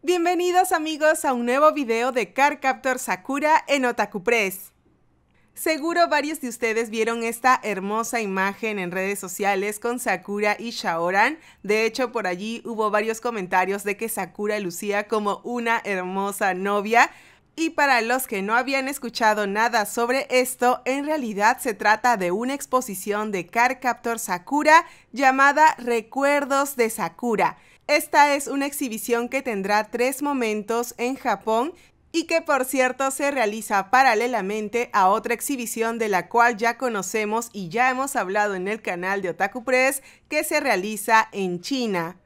Bienvenidos amigos a un nuevo video de Car Captor Sakura en Otaku Press. Seguro varios de ustedes vieron esta hermosa imagen en redes sociales con Sakura y Shaoran. De hecho, por allí hubo varios comentarios de que Sakura lucía como una hermosa novia y para los que no habían escuchado nada sobre esto, en realidad se trata de una exposición de Captor Sakura llamada Recuerdos de Sakura. Esta es una exhibición que tendrá tres momentos en Japón y que por cierto se realiza paralelamente a otra exhibición de la cual ya conocemos y ya hemos hablado en el canal de Otaku Press que se realiza en China.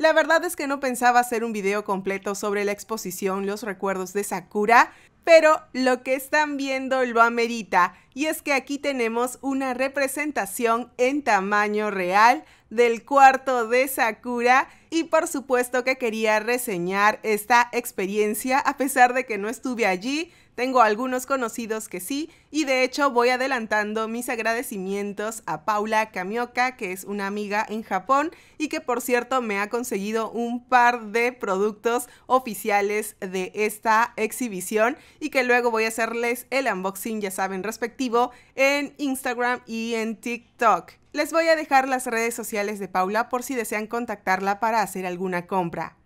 La verdad es que no pensaba hacer un video completo sobre la exposición Los recuerdos de Sakura, pero lo que están viendo lo amerita, y es que aquí tenemos una representación en tamaño real del cuarto de Sakura, y por supuesto que quería reseñar esta experiencia a pesar de que no estuve allí, tengo algunos conocidos que sí, y de hecho voy adelantando mis agradecimientos a Paula Kamioka, que es una amiga en Japón y que por cierto me ha conseguido un par de productos oficiales de esta exhibición y que luego voy a hacerles el unboxing, ya saben, respectivo en Instagram y en TikTok. Les voy a dejar las redes sociales de Paula por si desean contactarla para hacer alguna compra.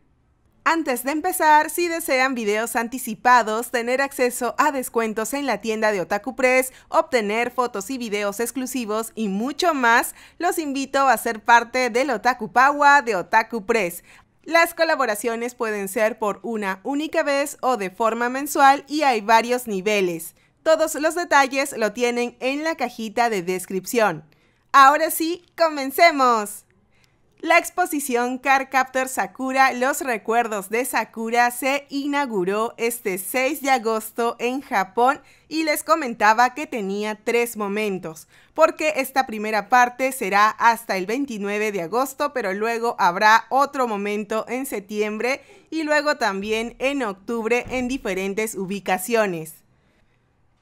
Antes de empezar, si desean videos anticipados, tener acceso a descuentos en la tienda de Otaku Press, obtener fotos y videos exclusivos y mucho más, los invito a ser parte del Otaku Pawa de Otaku Press. Las colaboraciones pueden ser por una única vez o de forma mensual y hay varios niveles. Todos los detalles lo tienen en la cajita de descripción. Ahora sí, comencemos. La exposición Captor Sakura, los recuerdos de Sakura, se inauguró este 6 de agosto en Japón y les comentaba que tenía tres momentos, porque esta primera parte será hasta el 29 de agosto, pero luego habrá otro momento en septiembre y luego también en octubre en diferentes ubicaciones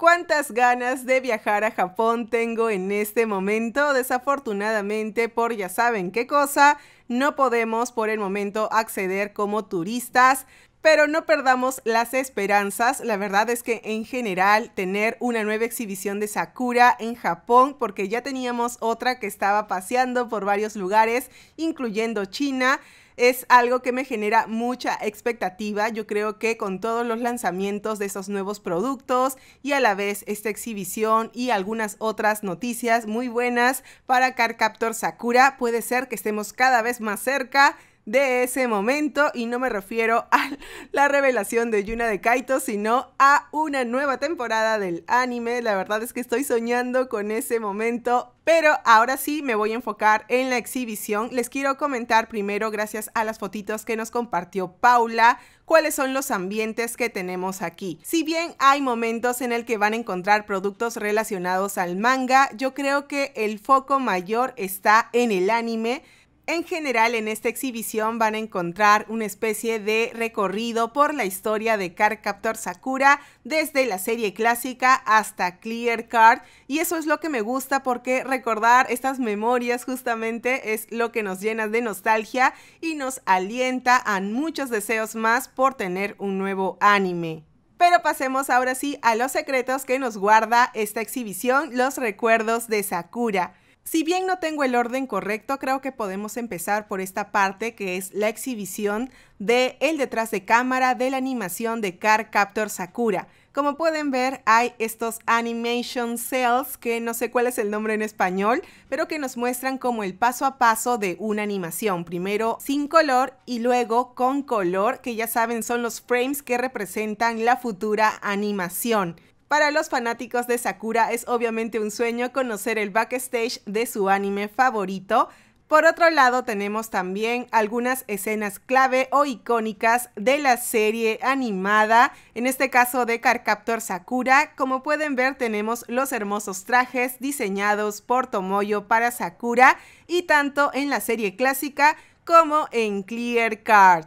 cuántas ganas de viajar a Japón tengo en este momento. Desafortunadamente, por ya saben qué cosa, no podemos por el momento acceder como turistas. Pero no perdamos las esperanzas. La verdad es que en general tener una nueva exhibición de Sakura en Japón, porque ya teníamos otra que estaba paseando por varios lugares, incluyendo China, es algo que me genera mucha expectativa. Yo creo que con todos los lanzamientos de esos nuevos productos y a la vez esta exhibición y algunas otras noticias muy buenas para Carcaptor Sakura, puede ser que estemos cada vez más cerca de ese momento y no me refiero a la revelación de Yuna de Kaito, sino a una nueva temporada del anime. La verdad es que estoy soñando con ese momento pero ahora sí me voy a enfocar en la exhibición. Les quiero comentar primero, gracias a las fotitos que nos compartió Paula, cuáles son los ambientes que tenemos aquí. Si bien hay momentos en el que van a encontrar productos relacionados al manga, yo creo que el foco mayor está en el anime en general, en esta exhibición van a encontrar una especie de recorrido por la historia de Card Captor Sakura, desde la serie clásica hasta Clear Card, y eso es lo que me gusta porque recordar estas memorias justamente es lo que nos llena de nostalgia y nos alienta a muchos deseos más por tener un nuevo anime. Pero pasemos ahora sí a los secretos que nos guarda esta exhibición, los recuerdos de Sakura. Si bien no tengo el orden correcto, creo que podemos empezar por esta parte que es la exhibición de el detrás de cámara de la animación de Car Captor Sakura. Como pueden ver, hay estos animation cells, que no sé cuál es el nombre en español, pero que nos muestran como el paso a paso de una animación. Primero sin color y luego con color, que ya saben son los frames que representan la futura animación. Para los fanáticos de Sakura es obviamente un sueño conocer el backstage de su anime favorito. Por otro lado, tenemos también algunas escenas clave o icónicas de la serie animada, en este caso de Carcaptor Sakura. Como pueden ver, tenemos los hermosos trajes diseñados por Tomoyo para Sakura y tanto en la serie clásica como en Clear Card.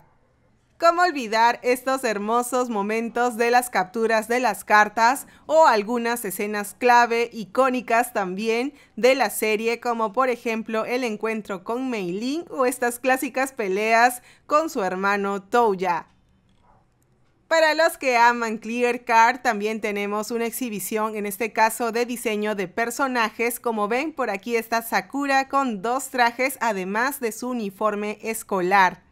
¿Cómo olvidar estos hermosos momentos de las capturas de las cartas o algunas escenas clave, icónicas también de la serie, como por ejemplo el encuentro con Mei o estas clásicas peleas con su hermano Toya. Para los que aman Clear Card, también tenemos una exhibición, en este caso de diseño de personajes. Como ven, por aquí está Sakura con dos trajes, además de su uniforme escolar.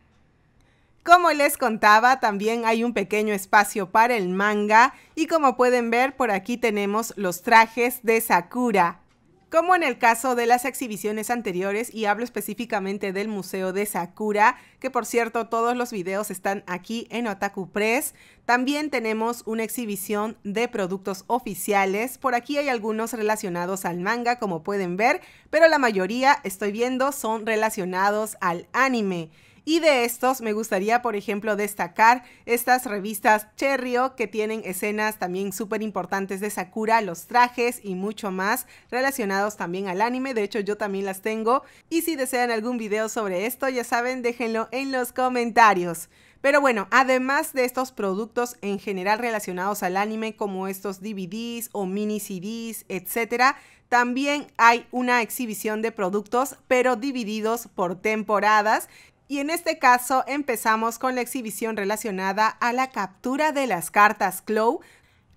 Como les contaba, también hay un pequeño espacio para el manga y como pueden ver por aquí tenemos los trajes de Sakura. Como en el caso de las exhibiciones anteriores, y hablo específicamente del Museo de Sakura, que por cierto todos los videos están aquí en Otaku Press, también tenemos una exhibición de productos oficiales. Por aquí hay algunos relacionados al manga, como pueden ver, pero la mayoría, estoy viendo, son relacionados al anime. Y de estos me gustaría, por ejemplo, destacar estas revistas Cherryo que tienen escenas también súper importantes de Sakura, los trajes y mucho más relacionados también al anime. De hecho, yo también las tengo. Y si desean algún video sobre esto, ya saben, déjenlo en los comentarios. Pero bueno, además de estos productos en general relacionados al anime, como estos DVDs o mini CDs, etc., también hay una exhibición de productos, pero divididos por temporadas. Y en este caso empezamos con la exhibición relacionada a la captura de las cartas Clow.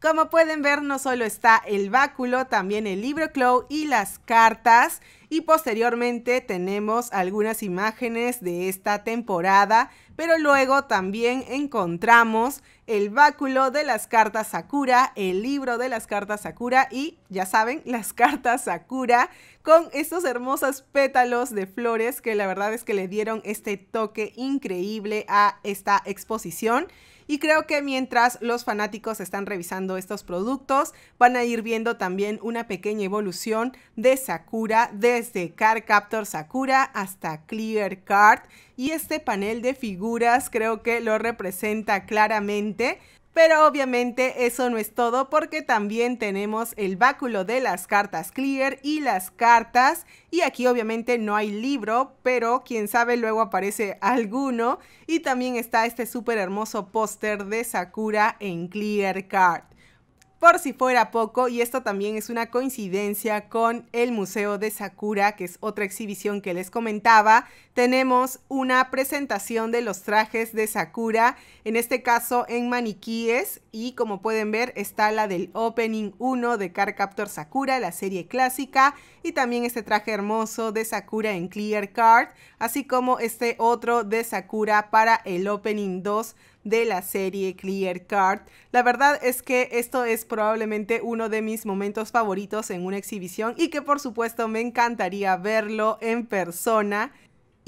Como pueden ver, no solo está el báculo, también el libro Clow y las cartas y posteriormente tenemos algunas imágenes de esta temporada, pero luego también encontramos el báculo de las cartas Sakura, el libro de las cartas Sakura y, ya saben, las cartas Sakura con estos hermosos pétalos de flores que la verdad es que le dieron este toque increíble a esta exposición. Y creo que mientras los fanáticos están revisando estos productos, van a ir viendo también una pequeña evolución de Sakura de desde Card Captor Sakura hasta Clear Card y este panel de figuras creo que lo representa claramente. Pero obviamente eso no es todo porque también tenemos el báculo de las cartas clear y las cartas. Y aquí obviamente no hay libro, pero quién sabe luego aparece alguno. Y también está este súper hermoso póster de Sakura en clear card. Por si fuera poco, y esto también es una coincidencia con el Museo de Sakura, que es otra exhibición que les comentaba, tenemos una presentación de los trajes de Sakura, en este caso en maniquíes, y como pueden ver está la del Opening 1 de Car Captor Sakura, la serie clásica, y también este traje hermoso de Sakura en Clear Card, así como este otro de Sakura para el Opening 2 de la serie Clear Card. La verdad es que esto es probablemente uno de mis momentos favoritos en una exhibición y que por supuesto me encantaría verlo en persona.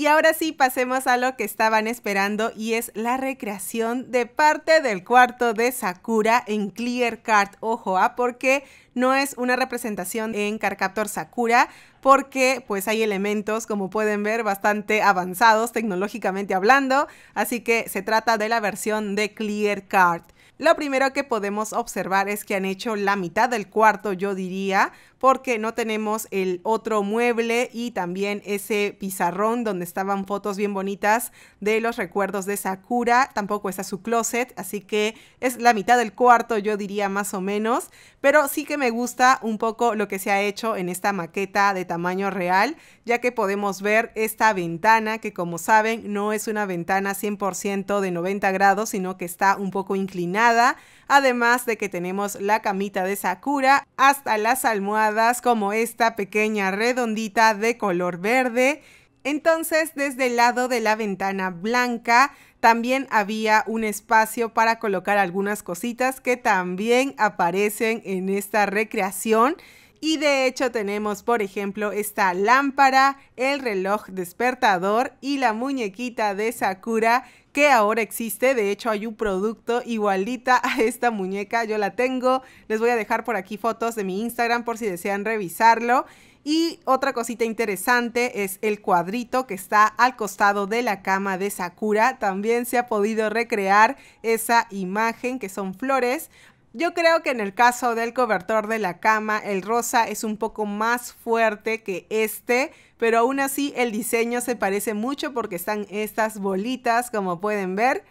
Y ahora sí, pasemos a lo que estaban esperando y es la recreación de parte del cuarto de Sakura en Clear Card. Ojo, ¿ah? porque no es una representación en Carcaptor Sakura, porque pues hay elementos, como pueden ver, bastante avanzados tecnológicamente hablando, así que se trata de la versión de Clear Card. Lo primero que podemos observar es que han hecho la mitad del cuarto, yo diría, porque no tenemos el otro mueble y también ese pizarrón donde estaban fotos bien bonitas de los recuerdos de Sakura. Tampoco está su closet, así que es la mitad del cuarto, yo diría más o menos. Pero sí que me gusta un poco lo que se ha hecho en esta maqueta de tamaño real, ya que podemos ver esta ventana que como saben no es una ventana 100% de 90 grados, sino que está un poco inclinada además de que tenemos la camita de Sakura hasta las almohadas como esta pequeña redondita de color verde. Entonces, desde el lado de la ventana blanca también había un espacio para colocar algunas cositas que también aparecen en esta recreación. Y de hecho tenemos, por ejemplo, esta lámpara, el reloj despertador y la muñequita de Sakura que ahora existe. De hecho, hay un producto igualita a esta muñeca. Yo la tengo. Les voy a dejar por aquí fotos de mi Instagram por si desean revisarlo. Y otra cosita interesante es el cuadrito que está al costado de la cama de Sakura. También se ha podido recrear esa imagen que son flores. Yo creo que en el caso del cobertor de la cama, el rosa es un poco más fuerte que este, pero aún así el diseño se parece mucho porque están estas bolitas, como pueden ver.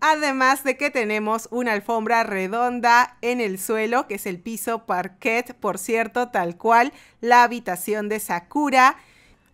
Además de que tenemos una alfombra redonda en el suelo, que es el piso parquet, por cierto, tal cual la habitación de Sakura.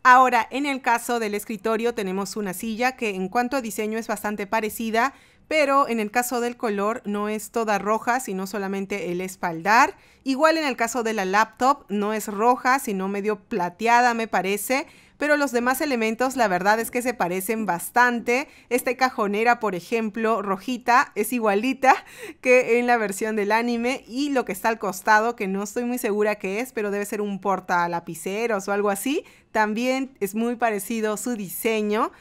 Ahora, en el caso del escritorio tenemos una silla que en cuanto a diseño es bastante parecida, pero en el caso del color no es toda roja, sino solamente el espaldar. Igual en el caso de la laptop no es roja, sino medio plateada me parece, pero los demás elementos la verdad es que se parecen bastante. Esta cajonera, por ejemplo, rojita, es igualita que en la versión del anime y lo que está al costado, que no estoy muy segura qué es, pero debe ser un porta lapiceros o algo así, también es muy parecido su diseño.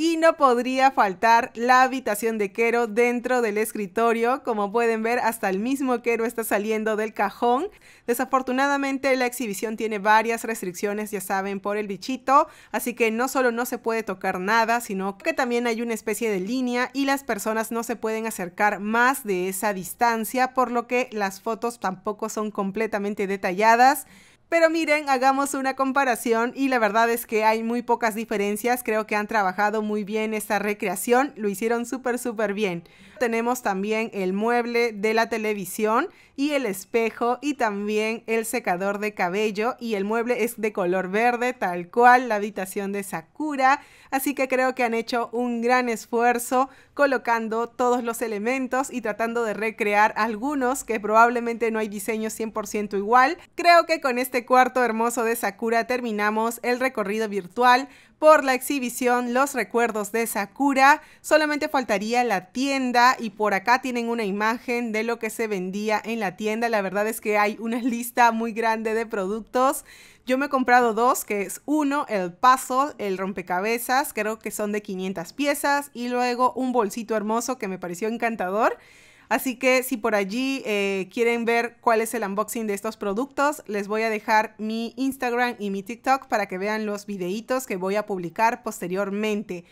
Y no podría faltar la habitación de Quero dentro del escritorio. Como pueden ver, hasta el mismo Quero está saliendo del cajón. Desafortunadamente, la exhibición tiene varias restricciones, ya saben, por el bichito. Así que no solo no se puede tocar nada, sino que también hay una especie de línea y las personas no se pueden acercar más de esa distancia, por lo que las fotos tampoco son completamente detalladas. Pero miren, hagamos una comparación y la verdad es que hay muy pocas diferencias. Creo que han trabajado muy bien esta recreación, lo hicieron súper, súper bien. Tenemos también el mueble de la televisión y el espejo y también el secador de cabello y el mueble es de color verde, tal cual la habitación de Sakura. Así que creo que han hecho un gran esfuerzo colocando todos los elementos y tratando de recrear algunos que probablemente no hay diseño 100% igual. Creo que con este cuarto hermoso de Sakura terminamos el recorrido virtual por la exhibición Los recuerdos de Sakura. Solamente faltaría la tienda y por acá tienen una imagen de lo que se vendía en la tienda. La verdad es que hay una lista muy grande de productos. Yo me he comprado dos, que es uno, el puzzle, el rompecabezas, creo que son de 500 piezas, y luego un bolsito hermoso que me pareció encantador. Así que si por allí eh, quieren ver cuál es el unboxing de estos productos, les voy a dejar mi Instagram y mi TikTok para que vean los videitos que voy a publicar posteriormente.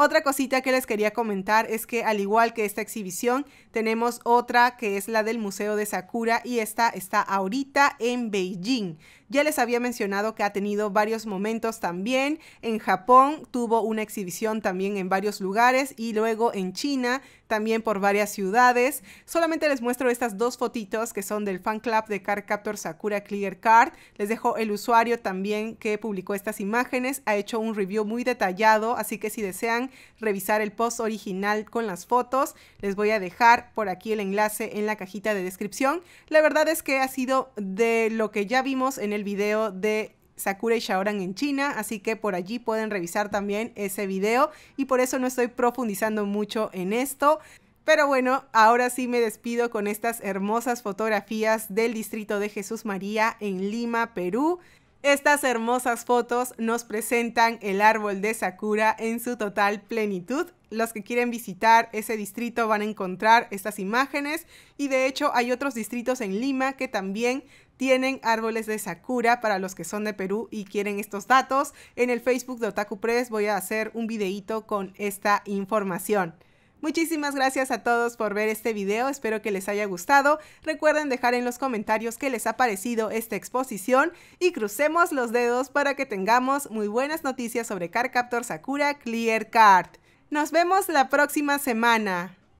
Otra cosita que les quería comentar es que al igual que esta exhibición, tenemos otra que es la del Museo de Sakura y esta está ahorita en Beijing. Ya les había mencionado que ha tenido varios momentos también. En Japón tuvo una exhibición también en varios lugares y luego en China también por varias ciudades. Solamente les muestro estas dos fotitos que son del fan club de Card Captor Sakura Clear Card. Les dejo el usuario también que publicó estas imágenes. Ha hecho un review muy detallado, así que si desean revisar el post original con las fotos. Les voy a dejar por aquí el enlace en la cajita de descripción. La verdad es que ha sido de lo que ya vimos en el video de Sakura y Shaoran en China, así que por allí pueden revisar también ese video y por eso no estoy profundizando mucho en esto. Pero bueno, ahora sí me despido con estas hermosas fotografías del distrito de Jesús María en Lima, Perú. Estas hermosas fotos nos presentan el árbol de Sakura en su total plenitud. Los que quieren visitar ese distrito van a encontrar estas imágenes y de hecho hay otros distritos en Lima que también tienen árboles de Sakura para los que son de Perú y quieren estos datos. En el Facebook de Otaku Press voy a hacer un videíto con esta información. Muchísimas gracias a todos por ver este video, espero que les haya gustado. Recuerden dejar en los comentarios qué les ha parecido esta exposición y crucemos los dedos para que tengamos muy buenas noticias sobre Captor Sakura Clear Card. Nos vemos la próxima semana.